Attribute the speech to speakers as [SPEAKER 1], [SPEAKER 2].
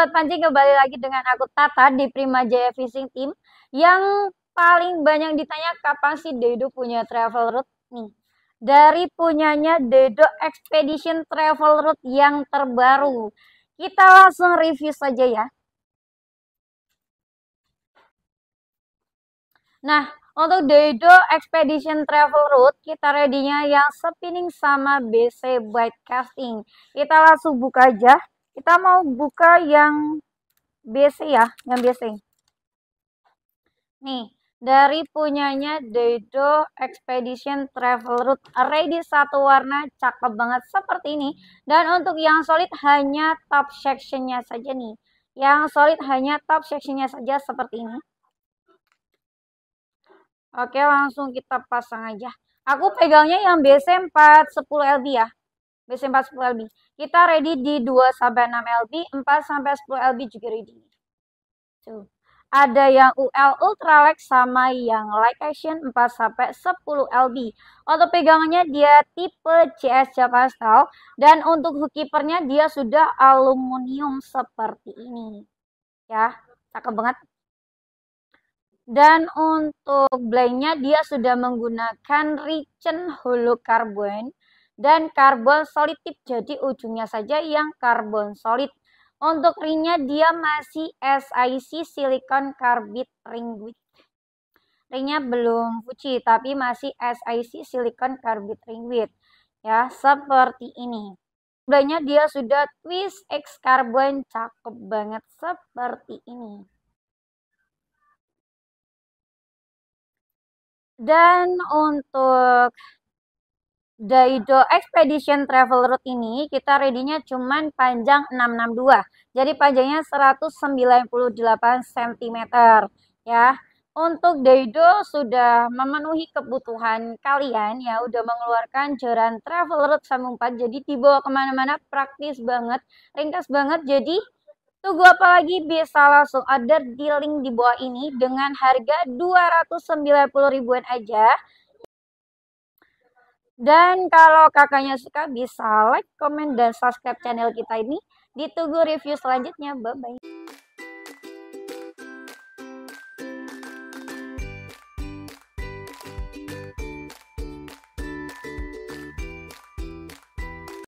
[SPEAKER 1] Sobat Panji kembali lagi dengan aku Tata di Prima Jaya Fishing Team yang paling banyak ditanya kapan sih Dedo punya travel route nih. Dari punyanya Dedo Expedition Travel Route yang terbaru. Kita langsung review saja ya. Nah, untuk Dedo Expedition Travel Route, kita readynya yang spinning sama BC Bite Casting. Kita langsung buka aja. Kita mau buka yang BC ya, yang BC. Nih, dari punyanya Dedo Expedition Travel Route ready satu warna cakep banget seperti ini dan untuk yang solid hanya top sectionnya saja nih yang solid hanya top sectionnya saja seperti ini oke langsung kita pasang aja aku pegangnya yang BC 410 LB ya BC 4 10 LB. Kita ready di 2 sampai 6 LB, 4 sampai 10 LB juga ready. Tuh. Ada yang UL Ultralex sama yang Light Action 4 sampai 10 LB. Untuk pegangannya dia tipe CS Java Style dan untuk hookkeepernya dia sudah aluminium seperti ini. Ya, cakep banget. Dan untuk blanknya dia sudah menggunakan Richen Carbon dan karbon solid tip. Jadi ujungnya saja yang karbon solid. Untuk ringnya dia masih SiC silicon carbide ring Ringnya belum Fuji tapi masih SiC silicon carbide ring width. Ya, seperti ini. Sebenarnya dia sudah twist X karbon cakep banget seperti ini. Dan untuk Daido Expedition Travel Route ini kita readynya nya cuman panjang 662. Jadi panjangnya 198 cm ya. Untuk Daido sudah memenuhi kebutuhan kalian ya, udah mengeluarkan joran travel route sama 4 jadi dibawa kemana-mana praktis banget, ringkas banget jadi Tunggu apa lagi? Bisa langsung order di link di bawah ini dengan harga 290 ribuan aja. Dan kalau kakaknya suka bisa like, komen, dan subscribe channel kita ini. Ditunggu review selanjutnya. Bye-bye.